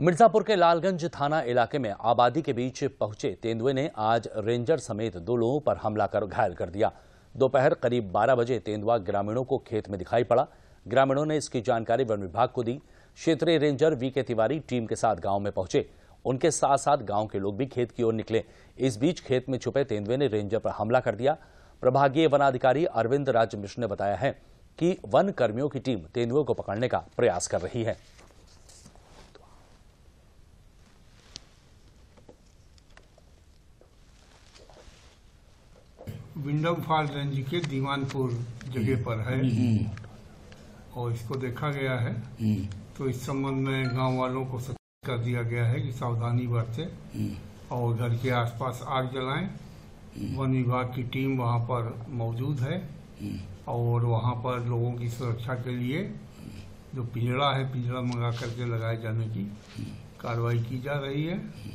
मिर्जापुर के लालगंज थाना इलाके में आबादी के बीच पहुंचे तेंदुए ने आज रेंजर समेत दो लोगों पर हमला कर घायल कर दिया दोपहर करीब 12 बजे तेंदुआ ग्रामीणों को खेत में दिखाई पड़ा ग्रामीणों ने इसकी जानकारी वन विभाग को दी क्षेत्रीय रेंजर वी के तिवारी टीम के साथ गांव में पहुंचे उनके साथ साथ गांव के लोग भी खेत की ओर निकले इस बीच खेत में छुपे तेंदुए ने रेंजर पर हमला कर दिया प्रभागीय वनाधिकारी अरविंद राज मिश्र ने बताया है कि वन कर्मियों की टीम तेंदुए को पकड़ने का प्रयास कर रही है विंडम फाल रेंज के दीवानपुर जगह पर है हम्म, हम्म। और इसको देखा गया है हम्म। तो इस संबंध में गांव वालों को सचेत कर दिया गया है कि सावधानी बरतें और घर के आसपास आग जलाएं वन विभाग की टीम वहां पर मौजूद है और वहां पर लोगों की सुरक्षा के लिए जो पिंजड़ा है पिंजड़ा मंगा करके लगाए जाने की कार्रवाई की जा रही है